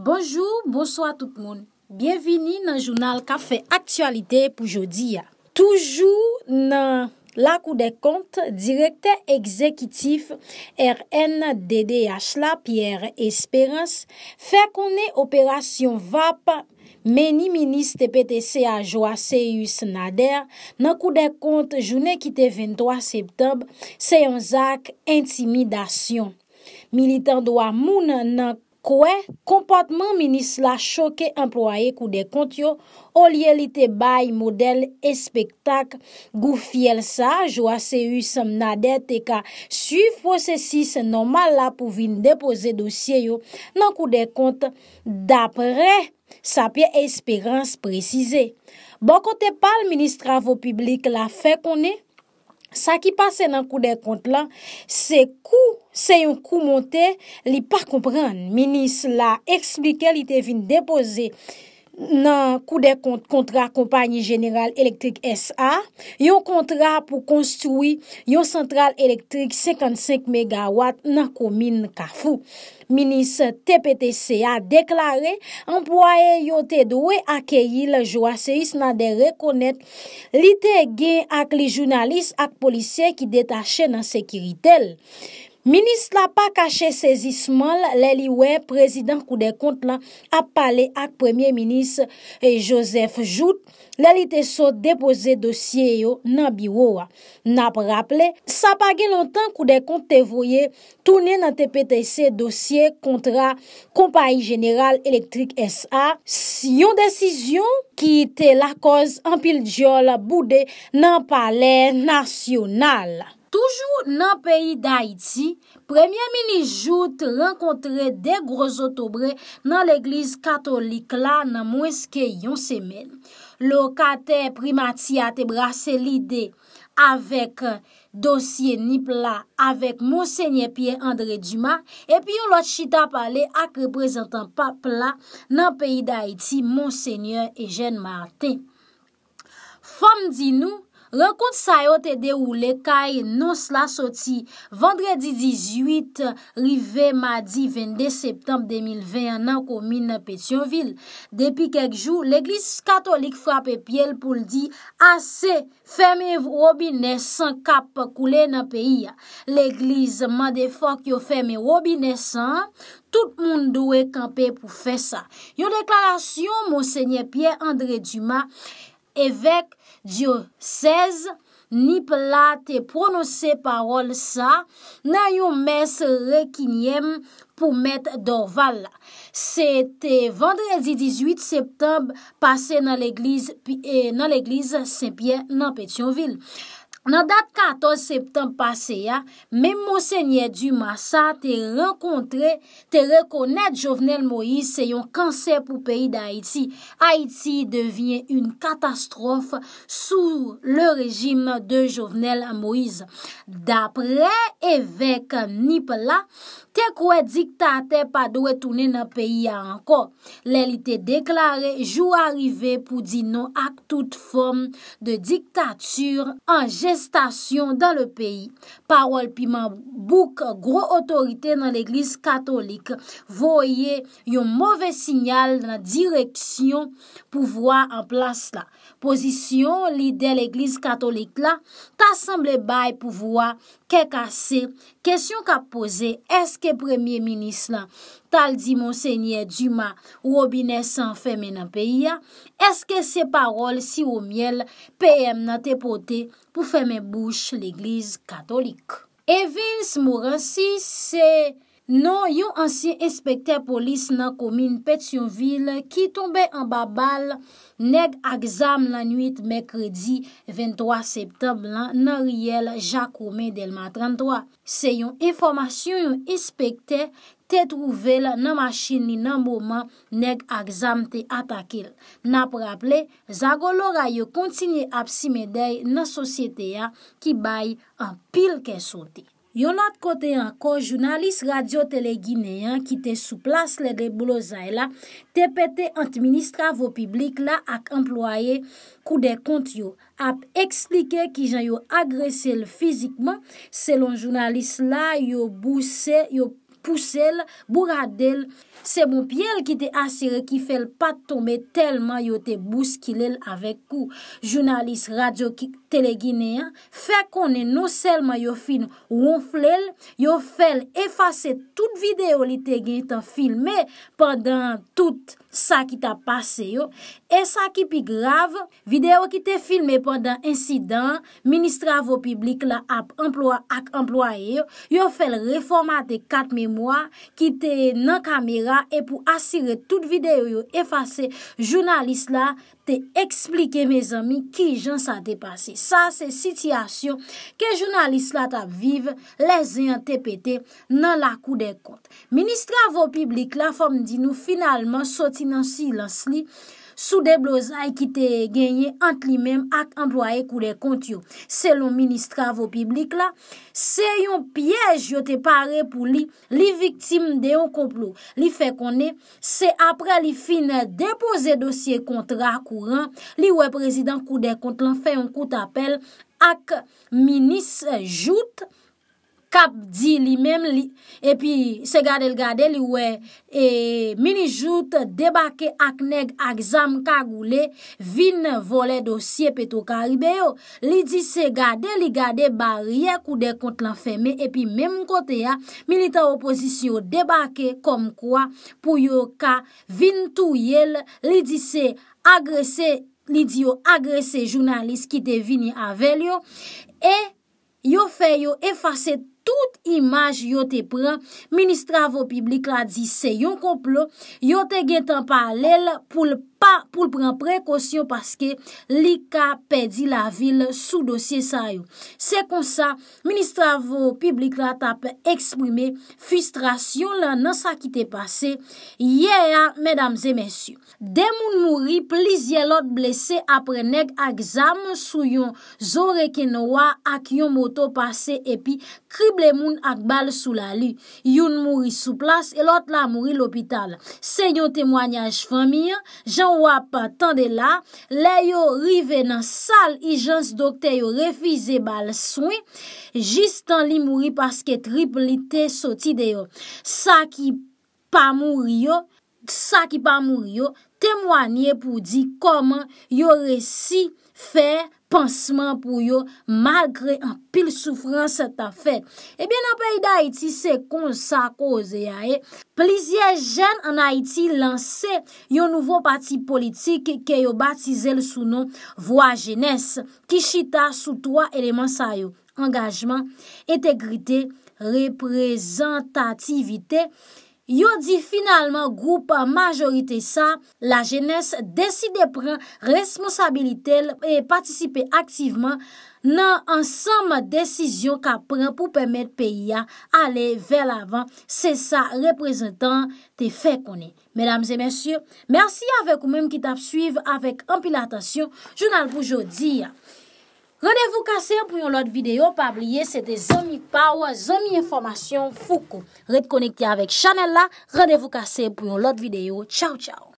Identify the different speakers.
Speaker 1: Bonjou, bonso a tout moun. Bienvini nan jounal kafe aktualite pou jodi ya. Toujou nan lakou de kont direkte ekzekitif R.N.D.D.H. la Pierre Esperance fe konen operasyon vap meni ministe PTC a Joaceus Nader nan kou de kont jounen ki te 23 septembe seyon zak intimidasyon. Militan do a moun nan kou Kouè, kompatman minis la chokè emploaye kou de kont yo, olye li te bayi model e spektak, gou fiel sa, jwa se yu sem nadè te ka, suiv posèsis nanman la pou vin depose dosye yo, nan kou de kont, dapre, sapye esperans prezise. Bon kote pal, ministravo publik la fe konè, Sa ki pase nan kou de kont lan, se kou, se yon kou monte, li pa komprende. Minis la explike li te vin depose. nan kou de kontra kompanyi jeneral elektrik SA, yo kontra pou konstoui yo sentral elektrik 55 MW nan komine Nkafou. Minis TPTC a deklare, anpoye yo te dowe akeyi la joua seris nan de rekonet li te gen ak li jounalist ak polisye ki detache nan sekiritel. Minis la pa kache sezisman lè li wè prezidant kou de kont la ap pale ak premier minis eh, Joseph Jout, lè li te so depose dosye yo nan biwo a. Nap rapple, sa pa gen lontan kou de kont te voye toune nan te pete se dosye kontra kompany general elektrik SA si yon desisyon ki te la koz anpil diol bude nan pale nasyonal. Toujou nan peyi d'Haïti, premye mini jout renkontre de grozotobre nan l'eglise katolik la nan mweske yon semen. Loka te primati a te brase lide avek dosye nipla avek monsenye Pierre André Dumas epi yo lwa chita pale ak reprezentan papla nan peyi d'Haïti monsenye Ejene Martin. Fom di nou, Rekon sa yo te de ou le kaye non sla soti. Vendredi 18, rive madi 22 septembe 2021 nan komine Petionville. Depi kek jou, l'Eglise Katolik frape pye l pou l di, ase feme robine san kap koule nan peyi. L'Eglise mande fok yo feme robine san, tout moun do e kampe pou fe sa. Yo deklarasyon monsenye Pierre André Dumas, Evèk diyo 16, nip la te pronose parol sa, nan yon mes rekin yem pou met dorval la. Se te vendredi 18 septembe pase nan l'eglise eh, Saint-Pierre nan Pétionville. Nan dat 14 septembe pase ya, men monsenye du massa te renkontre, te rekonet Jovenel Moïse se yon kanser pou peyi da Haiti. Haiti devine yon katastrofe sou le rejim de Jovenel Moïse. Da pre evèk Nip la, te kwe dikta te pa dwe toune nan peyi ya anko. Lè li te deklare jou arive pou di nou ak tout form de diktatur an jesant. Prestasyon dan le peyi, parol pi ma bouk gro otorite nan l'Eglise Katolik, voye yon mouve sinyal nan direksyon pou vwa an plas la. Pozisyon li den l'Eglise Katolik la, tasemble bay pou vwa. Kèk a se, kèsyon ka pose, eske premye minis lan tal di monsenye Duma ou obine san fèmè nan peyi ya, eske se parol si ou miel peyèm nan te pote pou fèmè bouche l'Eglise Katolik. Evins Mouransi se... Non, yon ansyen espekte polis nan komine Petionville ki tombe an babal neg akzam lan nwit mekredi 23 septemblan nan riyel Jacome Delmat 33. Se yon informasyon yon espekte te truvel nan machini nan mouman neg akzam te atakil. Na praple, zago lora yo kontinye ap si meday nan sosyete ya ki bay an pil ke sote. Yon not kote an, kon jounalist radyo tele Gineyan ki te sou plas le de Bulozae la, te pete antministra vo piblik la ak employe kou de kont yo. Ap ekslike ki jan yo agresele fizikman selon jounalist la, yo bouse, yo Poussel, bouradel, sebonpiel ki te asire ki fel pat tome telman yo te bouskilel avek kou. Jounalist, radyo, telegyneyan, fe konen nou selman yo fin ronflel, yo fel efase tout videyo li te gen tan filme pandan tout sa ki ta pase yo. E sa ki pi grave, videyo ki te filme pandan insidan, ministravo publik la ap emploa ak emploaye yo, yo fel reformate kat memou. Kite nan kamera e pou asire tout videyo yo efase jounalist la te eksplike me zami ki jan sa te pase. Sa se sityasyon ke jounalist la ta vive lezen te pete nan la kou de kont. Ministra vo publik la fom di nou finalman soti nan silans li. sou de blozay ki te genye ant li mem ak employe kou de kont yo. Selon ministravo piblik la, se yon pyej yo te pare pou li, li viktim de yon komplou li fe konen, se apre li fin depose dosye kontra kou ran, li we prezident kou de kont lan fe yon kout apel ak minis jout. kap di li mem li, epi se gade l gade li we, e mini jout debake ak neg, ak zam kagou le, vin vole dosye peto karibe yo, li di se gade li gade bari ya kou de kont la feme, epi mem kote ya, milita oposisyon debake kom kwa, pou yo ka vin tou yel, li di se agrese, li di yo agrese jounalist ki te vini avel yo, e yo fe yo efase, tout imaj yo te pren, ministravo publik la di se yon koplo, yo te gen tan pa alel pou l'pren prekosyon paske li ka pedi la vil sou dosye sa yo. Se kon sa, ministravo publik la ta pe eksprime, fustrasyon la nan sa ki te pase, ye a, medamze mensyon. Demoun mouri, plizye lot blese apre neg ak zam sou yon zoreke noua ak yon moto pase epi krib Moun ak bal sou la li Youn mouri sou plas E lot la mouri l'opital Senyon temwanyaj fami Jan wap tan de la Le yo rive nan sal Ijans dokte yo refize bal sou Jistan li mouri Paske triplite soti de yo Sa ki pa mouri yo Sa ki pa mouri yo Temwanyay pou di Koman yo resi Fè Pansman pou yo magre an pil soufrans se ta fet. Ebyen apay da Haiti se kon sa koze ya e. Plizye jen an Haiti lanse yo nouvo pati politik ke yo batize l sou nou voa jenese. Kishita sou 3 eleman sa yo. Engajman, etegrite, reprezentativite. Yo di finalman, groupe majorite sa, la jenes deside pren responsabilitel e patisipe aktiveman nan ansanma desisyon ka pren pou pemet peyi a ale vel avan. Se sa, reprezentant te fe konen. Mesdames et messieurs, mersi avèk ou mèm ki tap suiv avèk Ampilatasyon, jounal pou jodi. Renevou kase pou yon lot videyo. Pa abliye, se te zomi power, zomi informasyon foukou. Ret konekte avek chanel la. Renevou kase pou yon lot videyo. Chow chow.